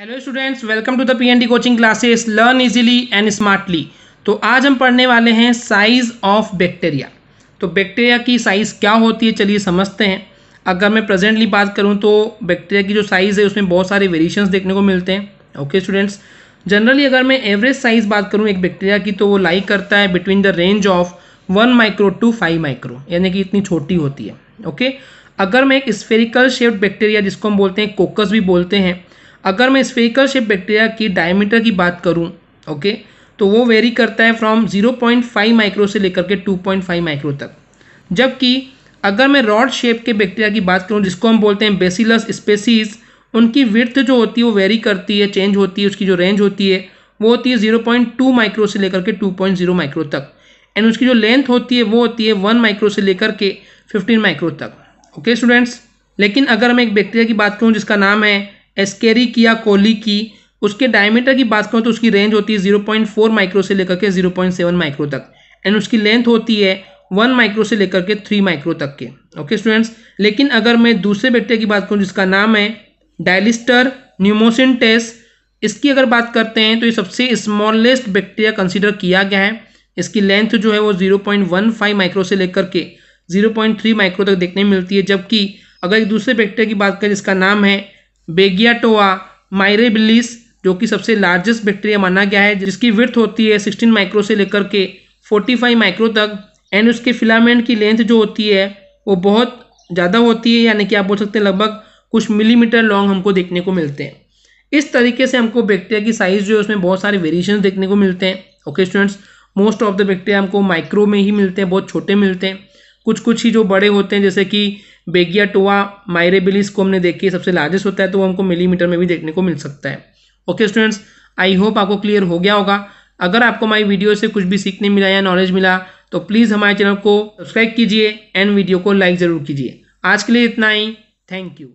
hello students welcome to the PND coaching classes learn easily and smartly तो आज हम पढ़ने वाले हैं साइज़ ऑफ बैक्टीरिया तो बैक्टीरिया की साइज़ क्या होती है चलिए समझते हैं अगर मैं प्रेजेंटली बात करूं तो बैक्टीरिया की जो साइज़ है उसमें बहुत सारे वेरिएशंस देखने को मिलते हैं ओके स्टूडेंट्स जनरली अगर मैं एवरेज साइज़ बात करूँ एक बैक्टीरिया की तो वो लाइक करता है between the range of one micro to five micro यानी कि इतनी छोटी होती है ओके अगर मैं एक स्फेरिकल शेप्ड बैक्टीरिया जिसको हम बोलते हैं कोकस भी बोलते हैं अगर मैं स्पेकल शेप बैक्टीरिया की डायमीटर की बात करूँ ओके तो वो वेरी करता है फ्रॉम 0.5 माइक्रो से लेकर के 2.5 माइक्रो तक जबकि अगर मैं रॉड शेप के बैक्टीरिया की बात करूँ जिसको हम बोलते हैं बेसिलस स्पेसीज उनकी विर्थ जो होती है वो वेरी करती है चेंज होती है उसकी जो रेंज होती है वो होती है 0.2 माइक्रो से लेकर के 2.0 माइक्रो तक एंड उसकी जो लेंथ होती है वो होती है वन माइक्रो से लेकर के फिफ्टीन माइक्रो तक ओके okay, स्टूडेंट्स लेकिन अगर मैं एक बैक्टीरिया की बात करूँ जिसका नाम है एस्केरी किया कोली की उसके डायमीटर की बात करूँ तो उसकी रेंज होती है जीरो पॉइंट फोर माइक्रो से लेकर के जीरो पॉइंट सेवन माइक्रो तक एंड उसकी लेंथ होती है वन माइक्रो से लेकर के थ्री माइक्रो तक के ओके स्टूडेंट्स लेकिन अगर मैं दूसरे बैक्टेरिया की बात करूँ जिसका नाम है डायलिस्टर न्यूमोसिन टेस्ट इसकी अगर बात करते हैं तो ये सबसे स्मॉलेस्ट बैक्टीरिया कंसिडर किया गया है इसकी लेंथ जो है वो zero point one five micro से लेकर के जीरो पॉइंट थ्री माइक्रो तक देखने मिलती है जबकि अगर एक दूसरे बैक्टीरिया की बात करें जिसका नाम है बेगियाटोआ माइरेबिलिस जो कि सबसे लार्जेस्ट बैक्टीरिया माना गया है जिसकी विर्थ होती है 16 माइक्रो से लेकर के 45 माइक्रो तक एंड उसके फिलामेंट की लेंथ जो होती है वो बहुत ज़्यादा होती है यानी कि आप बोल सकते हैं लगभग कुछ मिलीमीटर लॉन्ग हमको देखने को मिलते हैं इस तरीके से हमको बैक्टीरिया की साइज़ जो है उसमें बहुत सारे वेरिएशन देखने को मिलते हैं okay students most of the bacteria हमको माइक्रो में ही मिलते हैं बहुत छोटे मिलते हैं कुछ कुछ ही जो बड़े होते हैं जैसे कि बेगिया टोआ माइरेबिलिस को हमने देखी सबसे लार्जेस्ट होता है तो वो हमको मिलीमीटर में भी देखने को मिल सकता है ओके स्टूडेंट्स आई होप आपको क्लियर हो गया होगा अगर आपको हमारी वीडियो से कुछ भी सीखने मिला या नॉलेज मिला तो प्लीज़ हमारे चैनल को सब्सक्राइब कीजिए एंड वीडियो को लाइक ज़रूर कीजिए आज के लिए इतना ही थैंक यू